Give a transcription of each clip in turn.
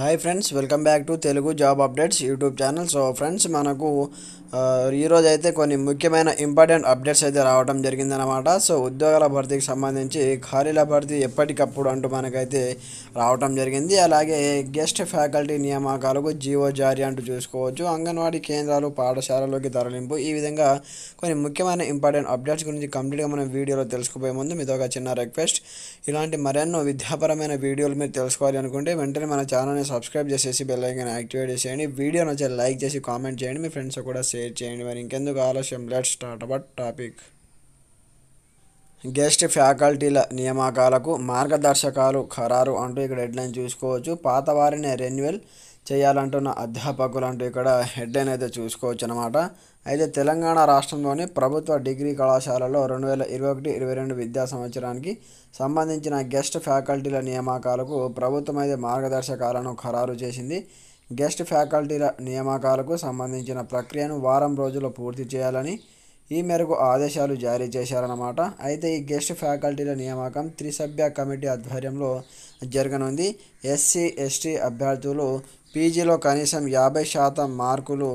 Hi friends welcome back to Telugu job updates YouTube channel so friends మనకు ఈరోజు అయితే కొన్ని ముఖ్యమైన ఇంపార్టెంట్ అప్డేట్స్ అయితే రావడం జరిగిందనమాట సో ఉద్యోగాల భర్తీకి సంబంధించి ఖాళీల భర్తీ ఎప్పటికప్పుడు అంటూ మనకైతే రావటం జరిగింది అలాగే గెస్ట్ ఫ్యాకల్టీ నియామకాలకు జీవో జారీ అంటూ చూసుకోవచ్చు అంగన్వాడీ కేంద్రాలు పాఠశాలలోకి తరలింపు ఈ విధంగా కొన్ని ముఖ్యమైన ఇంపార్టెంట్ అప్డేట్స్ గురించి కంప్లీట్గా మనం వీడియోలో తెలుసుకుపోయే ముందు మీతో ఒక చిన్న రిక్వెస్ట్ ఇలాంటి మరెన్నో విద్యాపరమైన వీడియోలు మీరు తెలుసుకోవాలి అనుకుంటే వెంటనే మన ఛానల్ని సబ్స్క్రైబ్ చేసేసి బెల్ ఐకాన్ యాక్టివేట్ చేసేయండి వీడియో నచ్చే లైక్ చేసి కామెంట్ చేయండి మీ ఫ్రెండ్స్ కూడా షేర్ చేయండి మరి ఇంకెందుకు ఆలస్యం let start about topic guest ఫ్యాకల్టీల నియామకాలకు మార్గదర్శకాలు ఖరారు అంటూ ఇక్కడ హెడ్లైన్ చూసుకోవచ్చు పాత వారిని రెన్యువల్ చేయాలంటున్న అధ్యాపకులు అంటూ ఇక్కడ అని అయితే చూసుకోవచ్చు అనమాట అయితే తెలంగాణ రాష్ట్రంలోని ప్రభుత్వ డిగ్రీ కళాశాలలో రెండు వేల ఇరవై ఒకటి ఇరవై రెండు విద్యా సంవత్సరానికి సంబంధించిన గెస్ట్ ఫ్యాకల్టీల నియామకాలకు ప్రభుత్వం అయితే మార్గదర్శకాలను ఖరారు చేసింది గెస్ట్ ఫ్యాకల్టీల నియామకాలకు సంబంధించిన ప్రక్రియను వారం రోజుల్లో పూర్తి చేయాలని ఈ మేరకు ఆదేశాలు జారీ చేశారన్నమాట అయితే ఈ గెస్ట్ ఫ్యాకల్టీల నియామకం త్రిసభ్య కమిటీ ఆధ్వర్యంలో జరగనుంది ఎస్సీ ఎస్టీ అభ్యర్థులు పీజీలో కనీసం యాభై శాతం మార్కులు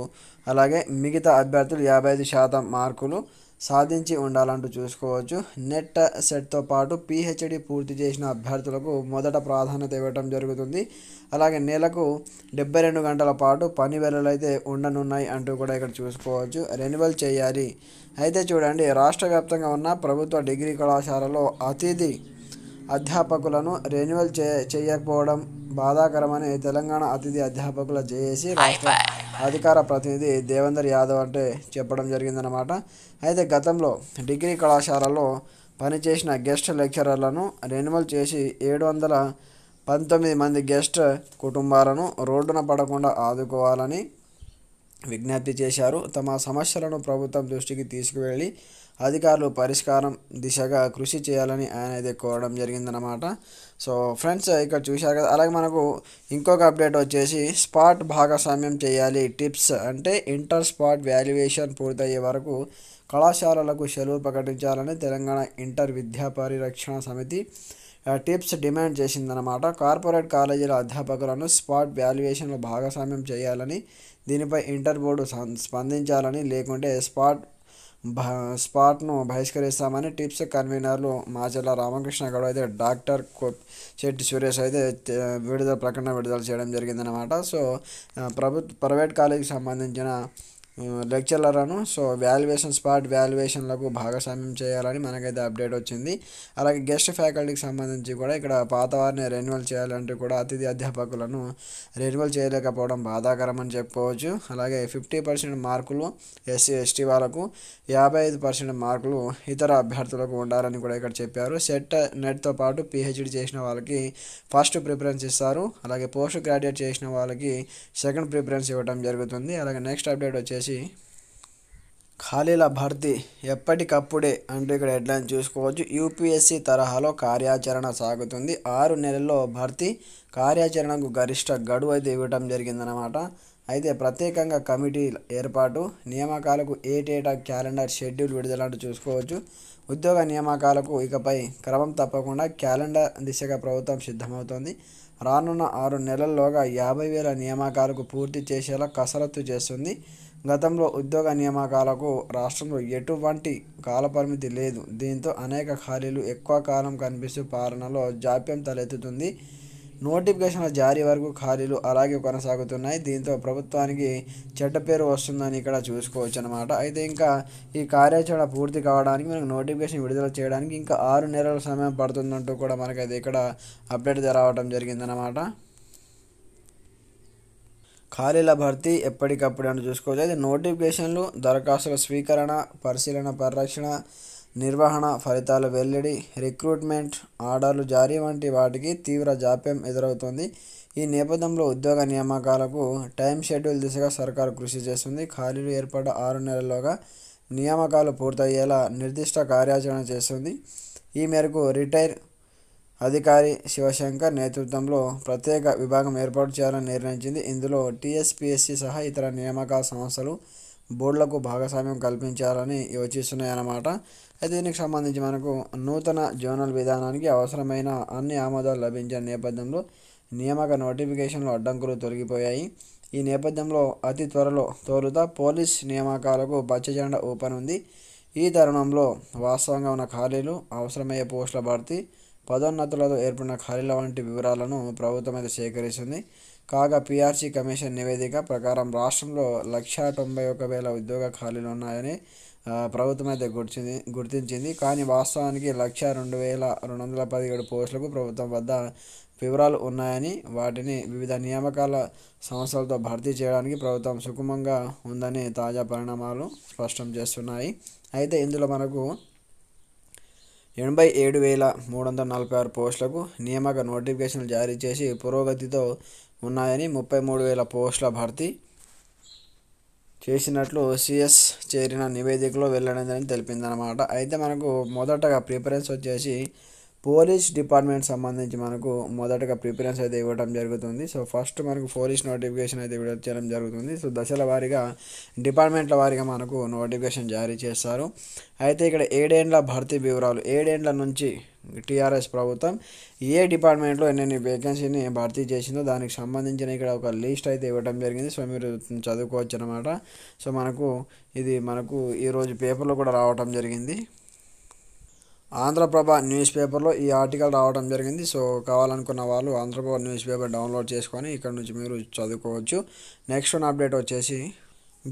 అలాగే మిగతా అభ్యర్థులు యాభై ఐదు శాతం మార్కులు సాధించి ఉండాలంటూ చూసుకోవచ్చు నెట్ సెట్తో పాటు పిహెచ్డి పూర్తి చేసిన అభ్యర్థులకు మొదట ప్రాధాన్యత ఇవ్వటం జరుగుతుంది అలాగే నెలకు డెబ్బై రెండు గంటల పాటు పని వేళలు అయితే ఉండనున్నాయి అంటూ కూడా ఇక్కడ చూసుకోవచ్చు రెన్యువల్ చేయాలి అయితే చూడండి రాష్ట్ర వ్యాప్తంగా ఉన్న ప్రభుత్వ డిగ్రీ కళాశాలలో అతిథి అధ్యాపకులను రెన్యువల్ చేయకపోవడం బాధాకరమని తెలంగాణ అతిథి అధ్యాపకుల జేఏసీ రాష్ట్ర అధికార ప్రతినిధి దేవేందర్ యాదవ్ అంటే చెప్పడం జరిగిందనమాట అయితే గతంలో డిగ్రీ కళాశాలలో పనిచేసిన గెస్ట్ లెక్చరర్లను రెన్యువల్ చేసి ఏడు వందల పంతొమ్మిది మంది గెస్ట్ కుటుంబాలను రోడ్డున పడకుండా ఆదుకోవాలని విజ్ఞప్తి చేశారు తమ సమస్యలను ప్రభుత్వం దృష్టికి తీసుకువెళ్ళి అధికారులు పరిష్కారం దిశగా కృషి చేయాలని ఆయన అయితే కోరడం జరిగిందనమాట సో ఫ్రెండ్స్ ఇక్కడ చూశారు కదా అలాగే మనకు ఇంకొక అప్డేట్ వచ్చేసి స్పాట్ భాగస్వామ్యం చేయాలి టిప్స్ అంటే ఇంటర్ స్పాట్ వాల్యుయేషన్ పూర్తయ్యే వరకు కళాశాలలకు సెలవు ప్రకటించాలని తెలంగాణ ఇంటర్ విద్యా పరిరక్షణ సమితి టిప్స్ డిమాండ్ చేసిందనమాట కార్పొరేట్ కాలేజీల అధ్యాపకులను స్పాట్ వాల్యుయేషన్లో భాగస్వామ్యం చేయాలని దీనిపై ఇంటర్ బోర్డు స్పందించాలని లేకుంటే స్పాట్ స్పాట్ను బహిష్కరిస్తామని టిప్స్ కన్వీనర్లు మాచర్ల రామకృష్ణ గౌడ్ అయితే డాక్టర్ శెట్టి సురేష్ అయితే విడుదల ప్రకటన విడుదల చేయడం జరిగిందనమాట సో ప్రభుత్వ ప్రైవేట్ కాలేజీకి సంబంధించిన లెక్చరర్లను సో వాల్యుయేషన్ స్పాట్ వాల్యుయేషన్లకు భాగస్వామ్యం చేయాలని మనకైతే అప్డేట్ వచ్చింది అలాగే గెస్ట్ ఫ్యాకల్టీకి సంబంధించి కూడా ఇక్కడ పాత వారిని రెన్యువల్ చేయాలంటే కూడా అతిథి అధ్యాపకులను రెన్యువల్ చేయలేకపోవడం బాధాకరం అని చెప్పుకోవచ్చు అలాగే ఫిఫ్టీ పర్సెంట్ మార్కులు ఎస్సీ ఎస్టీ వాళ్ళకు యాభై ఐదు పర్సెంట్ మార్కులు ఇతర అభ్యర్థులకు ఉండాలని కూడా ఇక్కడ చెప్పారు సెట్ నెట్తో పాటు పిహెచ్డి చేసిన వాళ్ళకి ఫస్ట్ ప్రిఫరెన్స్ ఇస్తారు అలాగే పోస్ట్ గ్రాడ్యుయేట్ చేసిన వాళ్ళకి సెకండ్ ప్రిఫరెన్స్ ఇవ్వడం జరుగుతుంది అలాగే నెక్స్ట్ అప్డేట్ వచ్చేసి వచ్చేసి ఖాళీల భర్తీ ఎప్పటికప్పుడే అంటూ ఇక్కడ హెడ్లైన్ చూసుకోవచ్చు యూపీఎస్సీ తరహాలో కార్యాచరణ సాగుతుంది ఆరు నెలల్లో భర్తీ కార్యాచరణకు గరిష్ట గడువు అయితే ఇవ్వటం జరిగిందనమాట అయితే ప్రత్యేకంగా కమిటీ ఏర్పాటు నియామకాలకు ఏటేటా క్యాలెండర్ షెడ్యూల్ విడుదల చూసుకోవచ్చు ఉద్యోగ నియామకాలకు ఇకపై క్రమం తప్పకుండా క్యాలెండర్ దిశగా ప్రభుత్వం సిద్ధమవుతోంది రానున్న ఆరు నెలల్లోగా యాభై వేల నియామకాలకు పూర్తి చేసేలా కసరత్తు చేస్తుంది గతంలో ఉద్యోగ నియామకాలకు రాష్ట్రంలో ఎటువంటి కాలపరిమితి లేదు దీంతో అనేక ఖాళీలు ఎక్కువ కాలం కనిపిస్తూ పాలనలో జాప్యం తలెత్తుతుంది నోటిఫికేషన్ల జారీ వరకు ఖాళీలు అలాగే కొనసాగుతున్నాయి దీంతో ప్రభుత్వానికి చెడ్డ పేరు వస్తుందని ఇక్కడ చూసుకోవచ్చు అనమాట అయితే ఇంకా ఈ కార్యాచరణ పూర్తి కావడానికి మనకు నోటిఫికేషన్ విడుదల చేయడానికి ఇంకా ఆరు నెలల సమయం పడుతుందంటూ కూడా మనకైతే ఇక్కడ అప్డేట్ రావడం జరిగిందనమాట ఖాళీల భర్తీ ఎప్పటికప్పుడు అని చూసుకోవచ్చు అయితే నోటిఫికేషన్లు దరఖాస్తుల స్వీకరణ పరిశీలన పరిరక్షణ నిర్వహణ ఫలితాల వెల్లడి రిక్రూట్మెంట్ ఆర్డర్లు జారీ వంటి వాటికి తీవ్ర జాప్యం ఎదురవుతుంది ఈ నేపథ్యంలో ఉద్యోగ నియామకాలకు టైం షెడ్యూల్ దిశగా సర్కారు కృషి చేస్తుంది ఖాళీలు ఏర్పడ్డ ఆరు నెలల్లోగా నియామకాలు పూర్తయ్యేలా నిర్దిష్ట కార్యాచరణ చేస్తుంది ఈ మేరకు రిటైర్ అధికారి శివశంకర్ నేతృత్వంలో ప్రత్యేక విభాగం ఏర్పాటు చేయాలని నిర్ణయించింది. ఇందులో టీఎస్పీఎస్సీ సహా ఇతర నియామక సంస్థలు, బోర్డులకు భాగస్వామ్యం కల్పించాలని యోచిస్తున్నాయన్నమాట. అయితే దీనికి సంబంధించి మనకు నూతన జోనల్ విధానానికి అవసరమైన అన్ని ఆమోదాలు లభించిన నేపథ్యంలో నియామక నోటిఫికేషన్లు అడ్డంకులు తొలగిపోయాయి. ఈ నేపథ్యంలో అతి త్వరలో తోలుత పోలీస్ నియామకాలకు పచ్చజెండా ఉంది ఈ తరుణంలో వాస్తవంగా ఉన్న ఖాళీలు, అవసరమయ్యే పోస్టుల భర్తీ పదోన్నతులతో ఏర్పడిన ఖాళీల వంటి వివరాలను ప్రభుత్వం అయితే సేకరిస్తుంది కాగా పీఆర్సీ కమిషన్ నివేదిక ప్రకారం రాష్ట్రంలో లక్షా తొంభై ఒక వేల ఉద్యోగ ఖాళీలు ఉన్నాయని ప్రభుత్వం అయితే గుర్తింది గుర్తించింది కానీ వాస్తవానికి లక్ష రెండు వేల రెండు వందల పదిహేడు పోస్టులకు ప్రభుత్వం వద్ద వివరాలు ఉన్నాయని వాటిని వివిధ నియామకాల సంస్థలతో భర్తీ చేయడానికి ప్రభుత్వం సుఖమంగా ఉందని తాజా పరిణామాలు స్పష్టం చేస్తున్నాయి అయితే ఇందులో మనకు ఎనభై ఏడు వేల మూడు వందల నలభై ఆరు పోస్టులకు నియామక నోటిఫికేషన్లు జారీ చేసి పురోగతితో ఉన్నాయని ముప్పై మూడు వేల పోస్టుల భర్తీ చేసినట్లు సిఎస్ చేరిన నివేదికలో వెల్లడిందని తెలిపిందనమాట అయితే మనకు మొదటగా ప్రిఫరెన్స్ వచ్చేసి పోలీస్ డిపార్ట్మెంట్ సంబంధించి మనకు మొదటగా ప్రిఫరెన్స్ అయితే ఇవ్వడం జరుగుతుంది సో ఫస్ట్ మనకు పోలీస్ నోటిఫికేషన్ అయితే చేయడం జరుగుతుంది సో దశల వారీగా డిపార్ట్మెంట్ల వారీగా మనకు నోటిఫికేషన్ జారీ చేస్తారు అయితే ఇక్కడ ఏడేండ్ల భర్తీ వివరాలు ఏడేండ్ల నుంచి టీఆర్ఎస్ ప్రభుత్వం ఏ డిపార్ట్మెంట్లో ఎన్నెన్ని వేకెన్సీని భర్తీ చేసిందో దానికి సంబంధించిన ఇక్కడ ఒక లిస్ట్ అయితే ఇవ్వడం జరిగింది సో మీరు చదువుకోవచ్చు అనమాట సో మనకు ఇది మనకు ఈరోజు పేపర్లో కూడా రావటం జరిగింది ఆంధ్రప్రభ న్యూస్ పేపర్లో ఈ ఆర్టికల్ రావడం జరిగింది సో కావాలనుకున్న వాళ్ళు ఆంధ్రప్రభ న్యూస్ పేపర్ డౌన్లోడ్ చేసుకొని ఇక్కడ నుంచి మీరు చదువుకోవచ్చు నెక్స్ట్ వన్ అప్డేట్ వచ్చేసి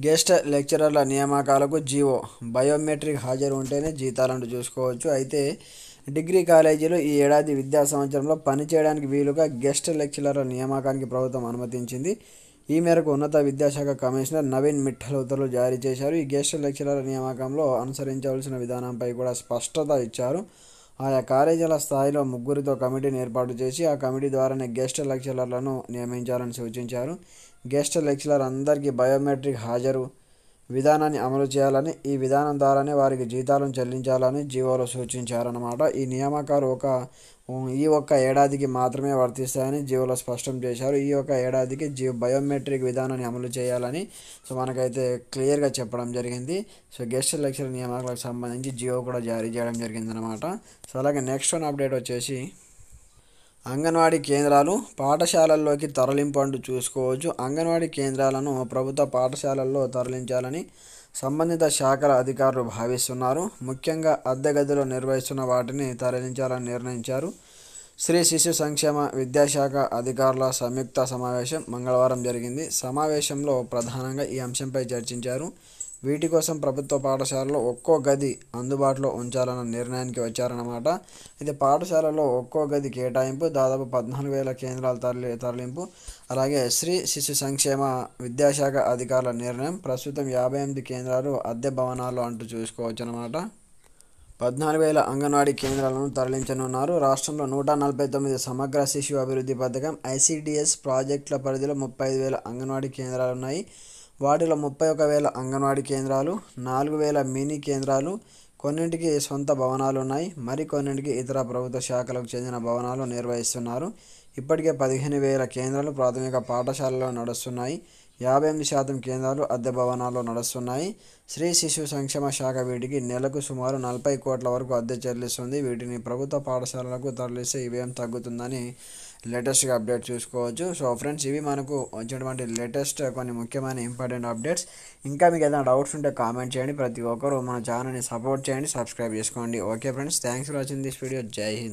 గెస్ట్ లెక్చరర్ల నియామకాలకు జీవో బయోమెట్రిక్ హాజరు ఉంటేనే జీతాలను చూసుకోవచ్చు అయితే డిగ్రీ కాలేజీలు ఈ ఏడాది విద్యా సంవత్సరంలో పనిచేయడానికి వీలుగా గెస్ట్ లెక్చరర్ల నియామకానికి ప్రభుత్వం అనుమతించింది ఈ మేరకు ఉన్నత విద్యాశాఖ కమిషనర్ నవీన్ మిఠల్ ఉత్తర్వులు జారీ చేశారు ఈ గెస్ట్ లెక్చరర్ నియామకంలో అనుసరించవలసిన విధానంపై కూడా స్పష్టత ఇచ్చారు ఆయా కాలేజీల స్థాయిలో ముగ్గురితో కమిటీని ఏర్పాటు చేసి ఆ కమిటీ ద్వారానే గెస్ట్ లెక్చరర్లను నియమించాలని సూచించారు గెస్ట్ లెక్చరర్ అందరికీ బయోమెట్రిక్ హాజరు విధానాన్ని అమలు చేయాలని ఈ విధానం ద్వారానే వారికి జీతాలను చెల్లించాలని జీవోలో సూచించారన్నమాట ఈ నియామకాలు ఒక ఈ ఒక్క ఏడాదికి మాత్రమే వర్తిస్తాయని జీవోలో స్పష్టం చేశారు ఈ ఒక్క ఏడాదికి జీవో బయోమెట్రిక్ విధానాన్ని అమలు చేయాలని సో మనకైతే క్లియర్గా చెప్పడం జరిగింది సో గెస్ట్ లెక్చర్ నియామకాలకు సంబంధించి జియో కూడా జారీ చేయడం జరిగిందనమాట సో అలాగే నెక్స్ట్ వన్ అప్డేట్ వచ్చేసి అంగన్వాడీ కేంద్రాలు పాఠశాలల్లోకి తరలింపు అంటూ చూసుకోవచ్చు అంగన్వాడీ కేంద్రాలను ప్రభుత్వ పాఠశాలల్లో తరలించాలని సంబంధిత శాఖల అధికారులు భావిస్తున్నారు ముఖ్యంగా అద్దె గదిలో నిర్వహిస్తున్న వాటిని తరలించాలని నిర్ణయించారు శ్రీ శిశు సంక్షేమ విద్యాశాఖ అధికారుల సంయుక్త సమావేశం మంగళవారం జరిగింది సమావేశంలో ప్రధానంగా ఈ అంశంపై చర్చించారు వీటి కోసం ప్రభుత్వ పాఠశాలలో ఒక్కో గది అందుబాటులో ఉంచాలన్న నిర్ణయానికి వచ్చారన్నమాట అయితే పాఠశాలలో ఒక్కో గది కేటాయింపు దాదాపు పద్నాలుగు వేల కేంద్రాల తరలి తరలింపు అలాగే శ్రీ శిశు సంక్షేమ విద్యాశాఖ అధికారుల నిర్ణయం ప్రస్తుతం యాభై ఎనిమిది కేంద్రాలు అద్దె భవనాలు అంటూ చూసుకోవచ్చు అనమాట పద్నాలుగు వేల అంగన్వాడీ కేంద్రాలను తరలించనున్నారు రాష్ట్రంలో నూట నలభై తొమ్మిది సమగ్ర శిశు అభివృద్ధి పథకం ఐసిడిఎస్ ప్రాజెక్టుల పరిధిలో ముప్పై ఐదు వేల అంగన్వాడీ కేంద్రాలు ఉన్నాయి వాటిలో ముప్పై ఒక వేల అంగన్వాడీ కేంద్రాలు నాలుగు వేల మినీ కేంద్రాలు కొన్నింటికి సొంత భవనాలు ఉన్నాయి మరికొన్నింటికి ఇతర ప్రభుత్వ శాఖలకు చెందిన భవనాలు నిర్వహిస్తున్నారు ఇప్పటికే పదిహేను వేల కేంద్రాలు ప్రాథమిక పాఠశాలలో నడుస్తున్నాయి యాభై ఎనిమిది శాతం కేంద్రాలు అద్దె భవనాల్లో నడుస్తున్నాయి స్త్రీ శిశు సంక్షేమ శాఖ వీటికి నెలకు సుమారు నలభై కోట్ల వరకు అద్దె చెల్లిస్తుంది వీటిని ప్రభుత్వ పాఠశాలలకు తరలిస్తే ఇవేం తగ్గుతుందని లేటెస్ట్గా అప్డేట్ చూసుకోవచ్చు సో ఫ్రెండ్స్ ఇవి మనకు వచ్చినటువంటి లేటెస్ట్ కొన్ని ముఖ్యమైన ఇంపార్టెంట్ అప్డేట్స్ ఇంకా మీకు ఏదైనా డౌట్స్ ఉంటే కామెంట్ చేయండి ప్రతి ఒక్కరు మన ఛానల్ని సపోర్ట్ చేయండి సబ్స్క్రైబ్ చేసుకోండి okay friends thanks for watching this video జై హింద్